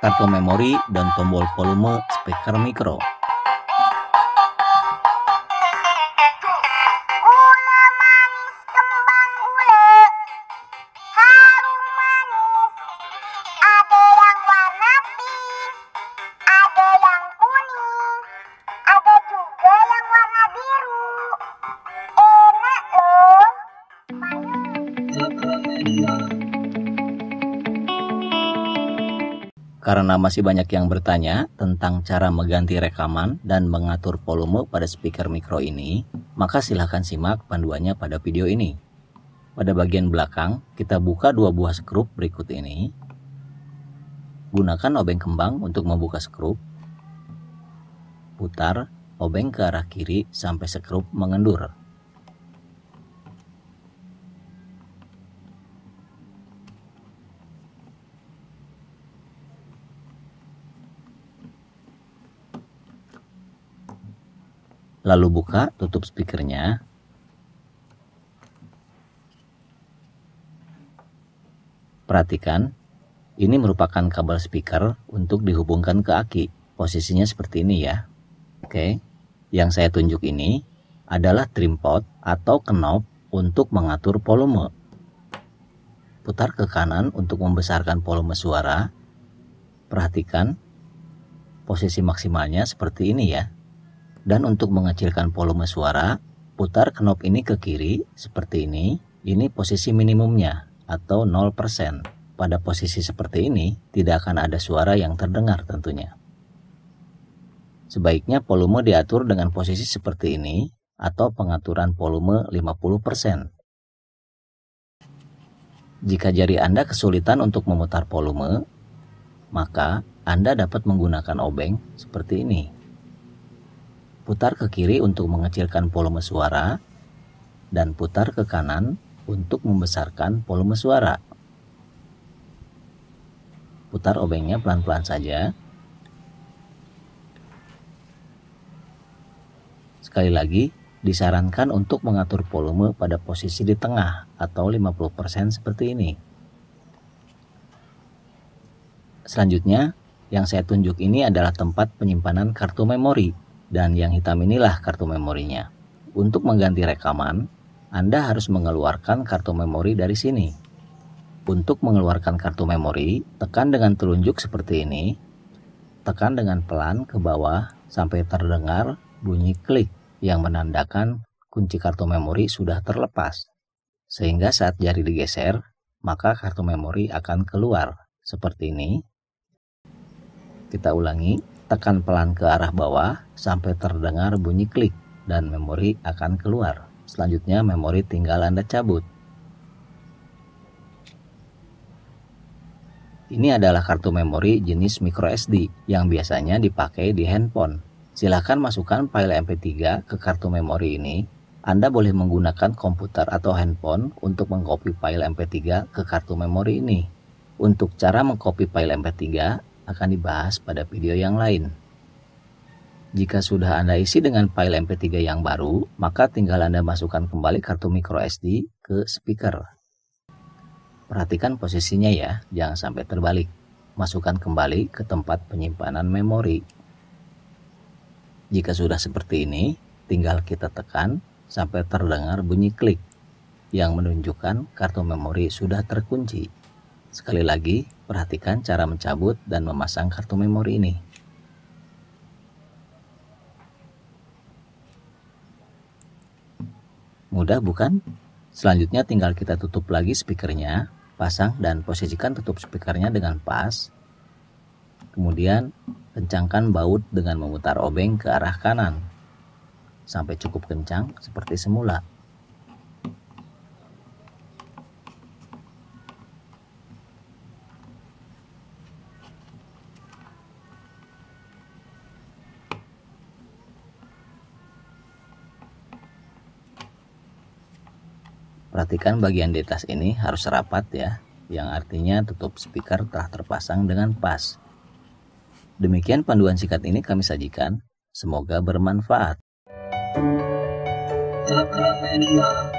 kartu memori, dan tombol volume speaker mikro. karena masih banyak yang bertanya tentang cara mengganti rekaman dan mengatur volume pada speaker mikro ini, maka silahkan simak panduannya pada video ini. Pada bagian belakang, kita buka dua buah skrup berikut ini. Gunakan obeng kembang untuk membuka skrup. Putar obeng ke arah kiri sampai skrup mengendur. lalu buka tutup speakernya perhatikan ini merupakan kabel speaker untuk dihubungkan ke aki posisinya seperti ini ya oke yang saya tunjuk ini adalah trim pot atau knob untuk mengatur volume putar ke kanan untuk membesarkan volume suara perhatikan posisi maksimalnya seperti ini ya dan untuk mengecilkan volume suara, putar knob ini ke kiri seperti ini. Ini posisi minimumnya atau 0%. Pada posisi seperti ini, tidak akan ada suara yang terdengar tentunya. Sebaiknya volume diatur dengan posisi seperti ini atau pengaturan volume 50%. Jika jari Anda kesulitan untuk memutar volume, maka Anda dapat menggunakan obeng seperti ini putar ke kiri untuk mengecilkan volume suara, dan putar ke kanan untuk membesarkan volume suara. Putar obengnya pelan-pelan saja. Sekali lagi, disarankan untuk mengatur volume pada posisi di tengah atau 50% seperti ini. Selanjutnya, yang saya tunjuk ini adalah tempat penyimpanan kartu memori dan yang hitam inilah kartu memorinya. Untuk mengganti rekaman, Anda harus mengeluarkan kartu memori dari sini. Untuk mengeluarkan kartu memori, tekan dengan telunjuk seperti ini. Tekan dengan pelan ke bawah sampai terdengar bunyi klik yang menandakan kunci kartu memori sudah terlepas. Sehingga saat jari digeser, maka kartu memori akan keluar. Seperti ini. Kita ulangi. Tekan pelan ke arah bawah sampai terdengar bunyi klik dan memori akan keluar. Selanjutnya memori tinggal Anda cabut. Ini adalah kartu memori jenis microSD yang biasanya dipakai di handphone. Silakan masukkan file MP3 ke kartu memori ini. Anda boleh menggunakan komputer atau handphone untuk mengcopy file MP3 ke kartu memori ini. Untuk cara mengcopy file MP3, akan dibahas pada video yang lain. Jika sudah Anda isi dengan file MP3 yang baru, maka tinggal Anda masukkan kembali kartu micro SD ke speaker. Perhatikan posisinya ya, jangan sampai terbalik. Masukkan kembali ke tempat penyimpanan memori. Jika sudah seperti ini, tinggal kita tekan sampai terdengar bunyi klik yang menunjukkan kartu memori sudah terkunci. Sekali lagi, perhatikan cara mencabut dan memasang kartu memori ini. Mudah bukan? Selanjutnya tinggal kita tutup lagi speakernya, pasang dan posisikan tutup speakernya dengan pas. Kemudian kencangkan baut dengan memutar obeng ke arah kanan sampai cukup kencang seperti semula. Perhatikan bagian di atas ini harus rapat ya, yang artinya tutup speaker telah terpasang dengan pas. Demikian panduan sikat ini kami sajikan, semoga bermanfaat. Thank you.